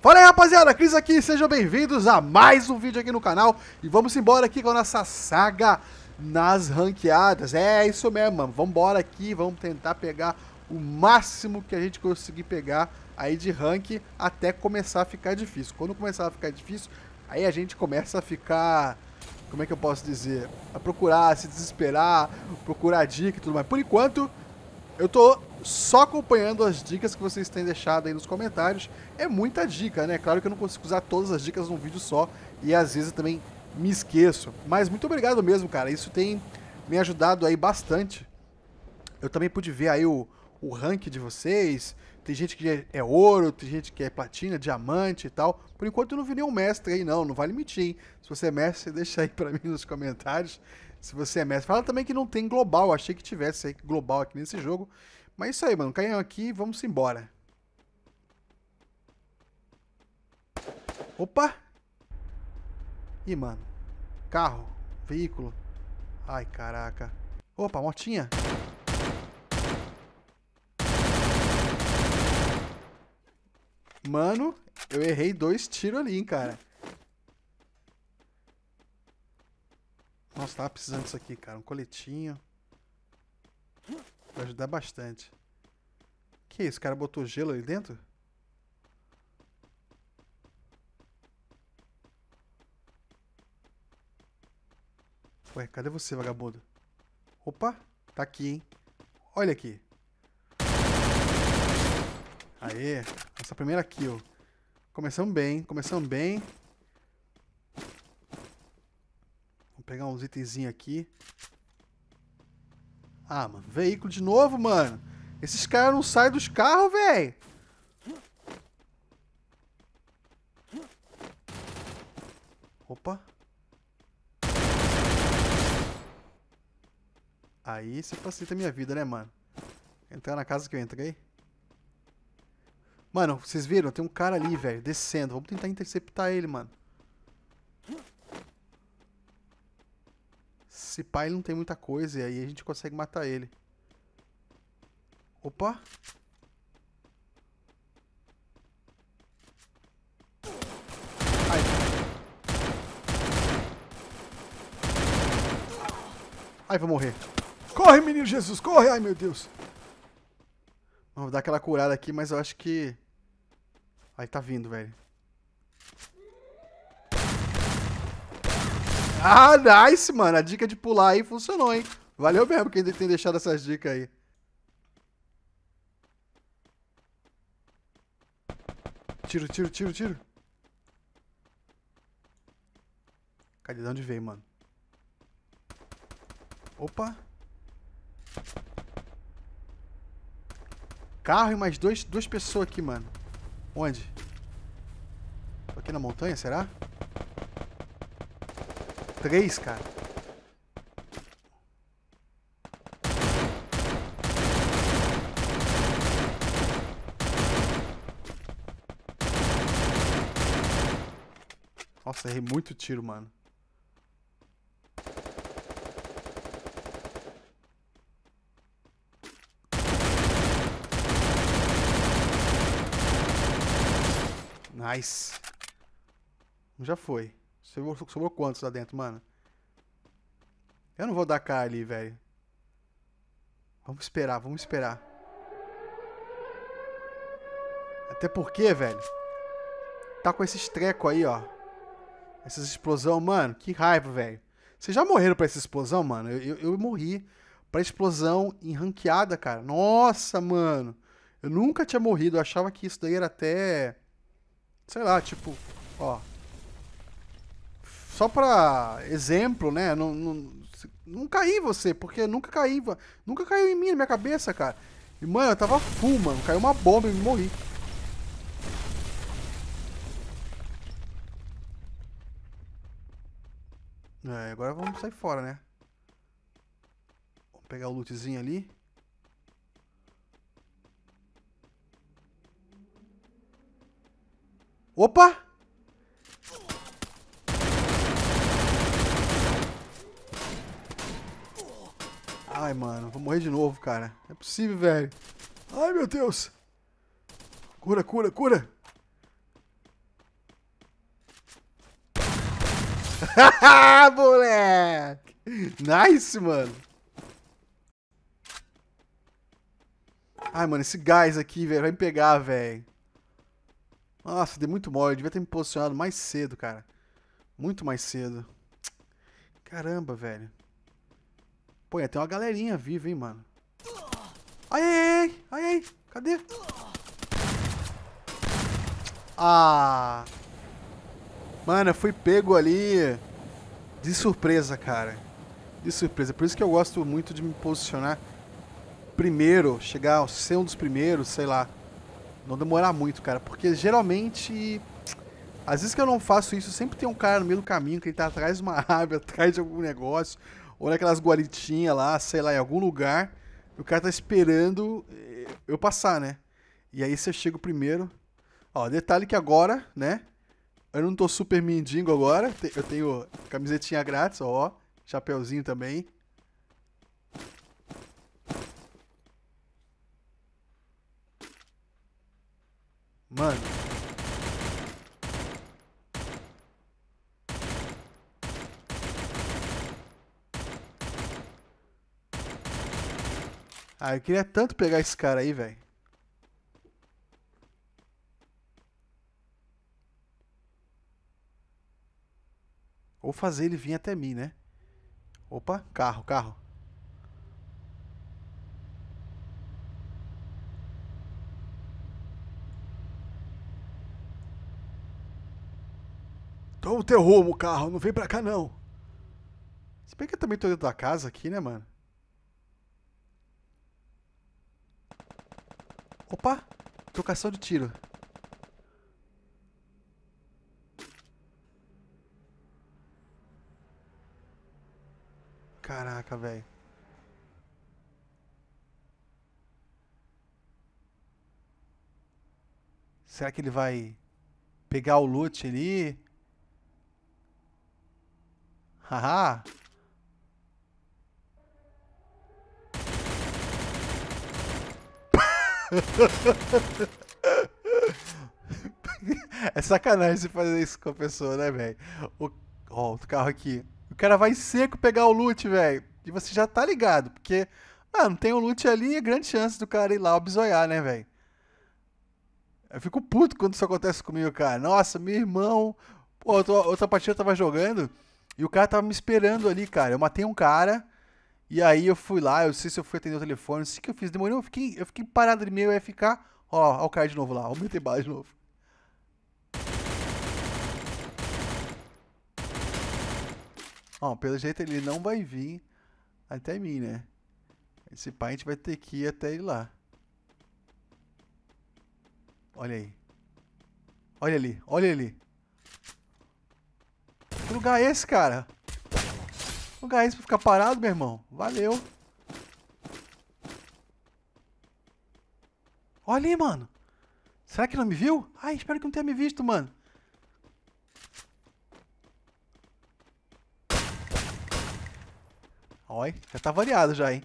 Fala aí rapaziada, Cris aqui, sejam bem-vindos a mais um vídeo aqui no canal E vamos embora aqui com a nossa saga nas ranqueadas É isso mesmo, mano, embora aqui, vamos tentar pegar o máximo que a gente conseguir pegar aí de rank até começar a ficar difícil Quando começar a ficar difícil, aí a gente começa a ficar, como é que eu posso dizer A procurar, a se desesperar, procurar dica e tudo mais Por enquanto, eu tô só acompanhando as dicas que vocês têm deixado aí nos comentários. É muita dica, né? Claro que eu não consigo usar todas as dicas num vídeo só e às vezes também me esqueço. Mas muito obrigado mesmo, cara. Isso tem me ajudado aí bastante. Eu também pude ver aí o, o rank de vocês. Tem gente que é, ouro, tem gente que é platina, diamante e tal. Por enquanto eu não vi nenhum mestre aí, não. Não vale mentir, hein? Se você é mestre, deixa aí para mim nos comentários. Se você é mestre. Fala também que não tem global. Achei que tivesse aí global aqui nesse jogo. Mas é isso aí, mano. Caiam aqui e vamos embora. Opa! Ih, mano. Carro. Veículo. Ai, caraca. Opa, motinha. Mano, eu errei dois tiros ali, hein, cara. Nossa, tava precisando disso aqui, cara. Um coletinho. Vai ajudar bastante que é isso? O cara botou gelo ali dentro? Ué, cadê você, vagabundo? Opa, tá aqui, hein? Olha aqui. Aê, nossa primeira kill. Começamos bem, começamos bem. Vamos pegar uns itenzinhos aqui. Ah, mano, veículo de novo, mano. Esses caras não saem dos carros, velho. Opa. Aí você facilita a minha vida, né, mano? Entrar na casa que eu entrei. Mano, vocês viram? Tem um cara ali, velho, descendo. Vamos tentar interceptar ele, mano. Se pai não tem muita coisa e aí a gente consegue matar ele. Opa! Ai. Ai, vou morrer. Corre, menino Jesus, corre! Ai, meu Deus. Vou dar aquela curada aqui, mas eu acho que... Ai, tá vindo, velho. Ah, nice, mano. A dica de pular aí funcionou, hein? Valeu mesmo quem tem deixado essas dicas aí. Tiro, tiro, tiro, tiro. Cadê? De onde veio, mano? Opa. Carro e mais dois, duas pessoas aqui, mano. Onde? Tô aqui na montanha, será? Três, cara. Nossa, errei muito tiro, mano. Nice. Já foi. Sobrou, sobrou quantos lá dentro, mano? Eu não vou dar cara ali, velho. Vamos esperar, vamos esperar. Até porque, velho. Tá com esses treco aí, ó. Essas explosão, mano, que raiva, velho. Vocês já morreram pra essa explosão, mano? Eu, eu, eu, morri pra explosão em ranqueada, cara. Nossa, mano. Eu nunca tinha morrido. Eu achava que isso daí era até. Sei lá, tipo. Ó. Só pra exemplo, né? Não, não, não caí em você, porque nunca caí. Nunca caiu em mim, na minha cabeça, cara. E, mano, eu tava full, mano. Caiu uma bomba e morri. É, agora vamos sair fora, né? Vamos pegar o lootzinho ali. Opa! Ai, mano, vou morrer de novo, cara. Não é possível, velho. Ai, meu Deus. Cura, cura, cura. Haha, moleque! Nice, mano. Ai, mano, esse gás aqui, velho, vai me pegar, velho. Nossa, dei muito mole. Eu devia ter me posicionado mais cedo, cara. Muito mais cedo. Caramba, velho. Pô, tem uma galerinha viva, hein, mano. Ai, ai, ai, ai, ai. Cadê? Ah... Mano, eu fui pego ali de surpresa, cara. De surpresa. Por isso que eu gosto muito de me posicionar primeiro, chegar a ser um dos primeiros, sei lá. Não demorar muito, cara. Porque geralmente. Às vezes que eu não faço isso, sempre tem um cara no meio do caminho que ele tá atrás de uma árvore, atrás de algum negócio, ou naquelas guaritinhas lá, sei lá, em algum lugar. E o cara tá esperando eh, eu passar, né? E aí se eu chego primeiro. Ó, detalhe que agora, né? Eu não tô super mendigo agora. Eu tenho camisetinha grátis, ó. Chapeuzinho também. Mano. Ah, eu queria tanto pegar esse cara aí, velho. Ou fazer ele vir até mim, né? Opa, carro, carro. Toma o teu rumo, carro. Não vem pra cá, não. Se bem que eu também tô dentro da casa aqui, né, mano? Opa! Trocação de tiro. Caraca, velho. Será que ele vai pegar o loot ali? Haha. é sacanagem você fazer isso com a pessoa, né, velho? Ó, o... outro carro aqui cara vai seco pegar o loot, velho. E você já tá ligado, porque, mano, tem um loot ali é grande chance do cara ir lá obzoiar, né, velho? Eu fico puto quando isso acontece comigo, cara. Nossa, meu irmão. Pô, outra, outra partida eu tava jogando e o cara tava me esperando ali, cara. Eu matei um cara. E aí eu fui lá, eu sei se eu fui atender o telefone, não sei o que eu fiz, demorou, eu fiquei, eu fiquei parado de meio, eu ia ficar, ó, ó o cara de novo lá, Vou o meter bala de novo. Ó, pelo jeito ele não vai vir até mim, né? Esse pai a gente vai ter que ir até ele lá. Olha aí. Olha ali, olha ali. Que lugar é esse, cara? Lugar é esse pra ficar parado, meu irmão? Valeu. Olha ali, mano. Será que não me viu? Ai, espero que não tenha me visto, mano. Olha, já tá variado já, hein?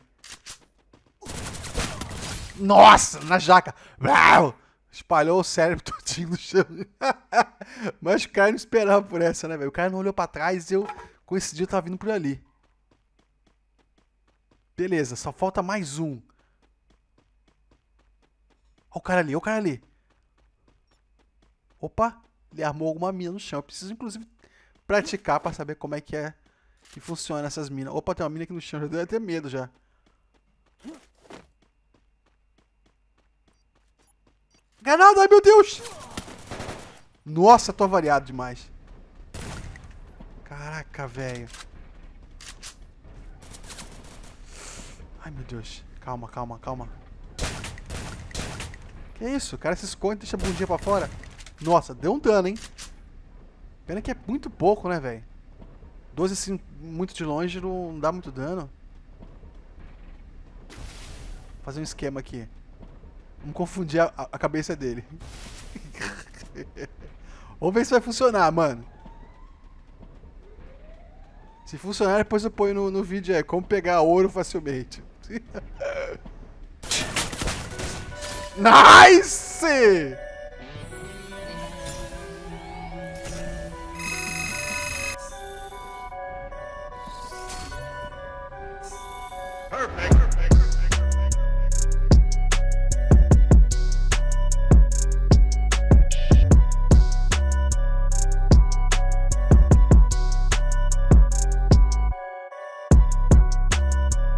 Nossa, na jaca. Uau! Espalhou o cérebro todinho no chão. Mas o cara não esperava por essa, né, velho? O cara não olhou pra trás e eu coincidi, eu tava vindo por ali. Beleza, só falta mais um. Olha o cara ali, olha o cara ali. Opa, ele armou alguma mina no chão. Eu preciso, inclusive, praticar para saber como é que é que funciona essas minas. Opa, tem uma mina aqui no chão, já deve ter medo já. Granada, ai meu Deus! Nossa, tô avariado demais. Caraca, velho. Ai, meu Deus. Calma, calma, calma. Que isso? O cara se esconde e deixa a bundinha pra fora. Nossa, deu um dano, hein? Pena que é muito pouco, né, velho? 12, muito de longe não dá muito dano. Vou fazer um esquema aqui. Vamos confundir a, a cabeça dele. Vamos ver se vai funcionar, mano. Se funcionar, depois eu ponho no, no vídeo é como pegar ouro facilmente. nice! perfect.